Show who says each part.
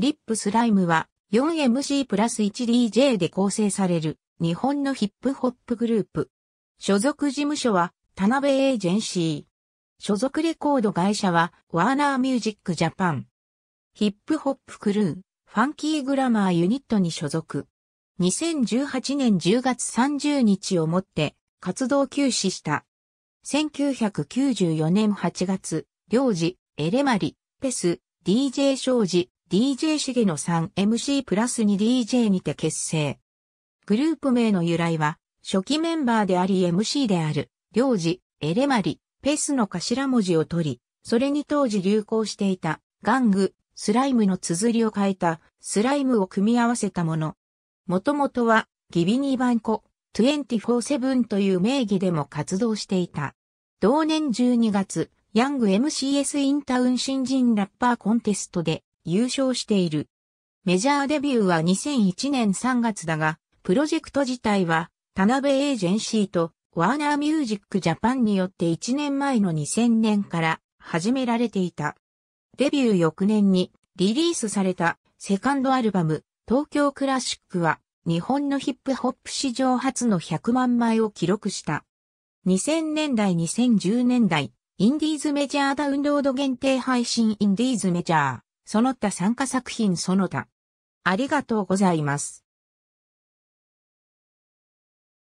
Speaker 1: リップスライムは 4MC プラス 1DJ で構成される日本のヒップホップグループ。所属事務所は田辺エージェンシー。所属レコード会社はワーナーミュージックジャパン。ヒップホップクルー、ファンキーグラマーユニットに所属。2018年10月30日をもって活動休止した。1994年8月、領事、エレマリ、ペス、DJ 庄司、DJ ゲ野さん MC プラス 2DJ にて結成。グループ名の由来は、初期メンバーであり MC である、領事、エレマリ、ペスの頭文字を取り、それに当時流行していた、ガング、スライムの綴りを変えた、スライムを組み合わせたもの。もともとは、ギビニーバンコ、24-7という名義でも活動していた。同年12月、ヤング MCS インタウン新人ラッパーコンテストで、優勝している。メジャーデビューは2001年3月だが、プロジェクト自体は、田辺エージェンシーとワーナーミュージックジャパンによって1年前の2000年から始められていた。デビュー翌年にリリースされたセカンドアルバム東京クラシックは日本のヒップホップ史上初の100万枚を記録した。2000年代2010年代インディーズメジャーダウンロード限定配信インディーズメジャーその他参加作品その他。ありがとうございます。